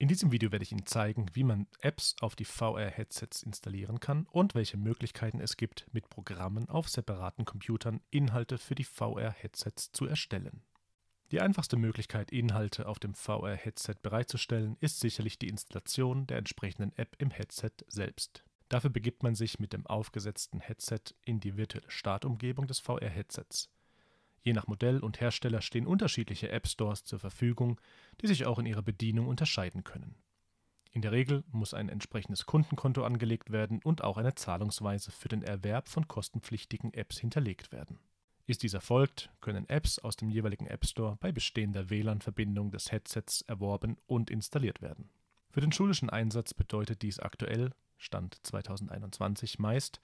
In diesem Video werde ich Ihnen zeigen, wie man Apps auf die VR-Headsets installieren kann und welche Möglichkeiten es gibt, mit Programmen auf separaten Computern Inhalte für die VR-Headsets zu erstellen. Die einfachste Möglichkeit, Inhalte auf dem VR-Headset bereitzustellen, ist sicherlich die Installation der entsprechenden App im Headset selbst. Dafür begibt man sich mit dem aufgesetzten Headset in die virtuelle Startumgebung des VR-Headsets. Je nach Modell und Hersteller stehen unterschiedliche App Stores zur Verfügung, die sich auch in ihrer Bedienung unterscheiden können. In der Regel muss ein entsprechendes Kundenkonto angelegt werden und auch eine Zahlungsweise für den Erwerb von kostenpflichtigen Apps hinterlegt werden. Ist dies erfolgt, können Apps aus dem jeweiligen App Store bei bestehender WLAN-Verbindung des Headsets erworben und installiert werden. Für den schulischen Einsatz bedeutet dies aktuell, Stand 2021 meist,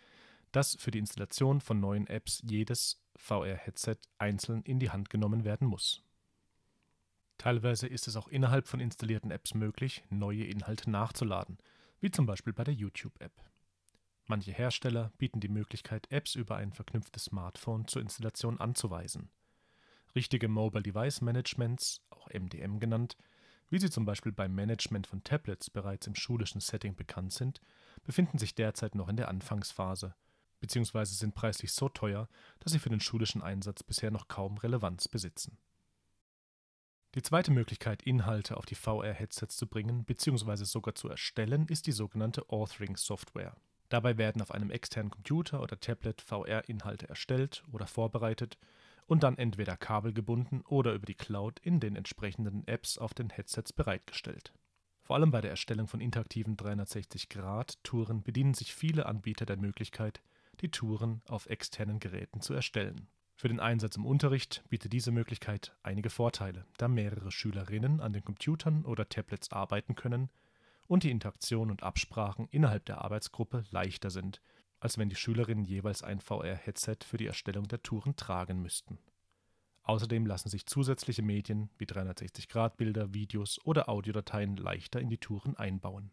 dass für die Installation von neuen Apps jedes VR-Headset einzeln in die Hand genommen werden muss. Teilweise ist es auch innerhalb von installierten Apps möglich, neue Inhalte nachzuladen, wie zum Beispiel bei der YouTube-App. Manche Hersteller bieten die Möglichkeit, Apps über ein verknüpftes Smartphone zur Installation anzuweisen. Richtige Mobile Device Managements, auch MDM genannt, wie sie zum Beispiel beim Management von Tablets bereits im schulischen Setting bekannt sind, befinden sich derzeit noch in der Anfangsphase beziehungsweise sind preislich so teuer, dass sie für den schulischen Einsatz bisher noch kaum Relevanz besitzen. Die zweite Möglichkeit, Inhalte auf die VR-Headsets zu bringen bzw. sogar zu erstellen, ist die sogenannte Authoring-Software. Dabei werden auf einem externen Computer oder Tablet VR-Inhalte erstellt oder vorbereitet und dann entweder kabelgebunden oder über die Cloud in den entsprechenden Apps auf den Headsets bereitgestellt. Vor allem bei der Erstellung von interaktiven 360-Grad-Touren bedienen sich viele Anbieter der Möglichkeit, die Touren auf externen Geräten zu erstellen. Für den Einsatz im Unterricht bietet diese Möglichkeit einige Vorteile, da mehrere Schülerinnen an den Computern oder Tablets arbeiten können und die Interaktion und Absprachen innerhalb der Arbeitsgruppe leichter sind, als wenn die Schülerinnen jeweils ein VR-Headset für die Erstellung der Touren tragen müssten. Außerdem lassen sich zusätzliche Medien wie 360-Grad-Bilder, Videos oder Audiodateien leichter in die Touren einbauen.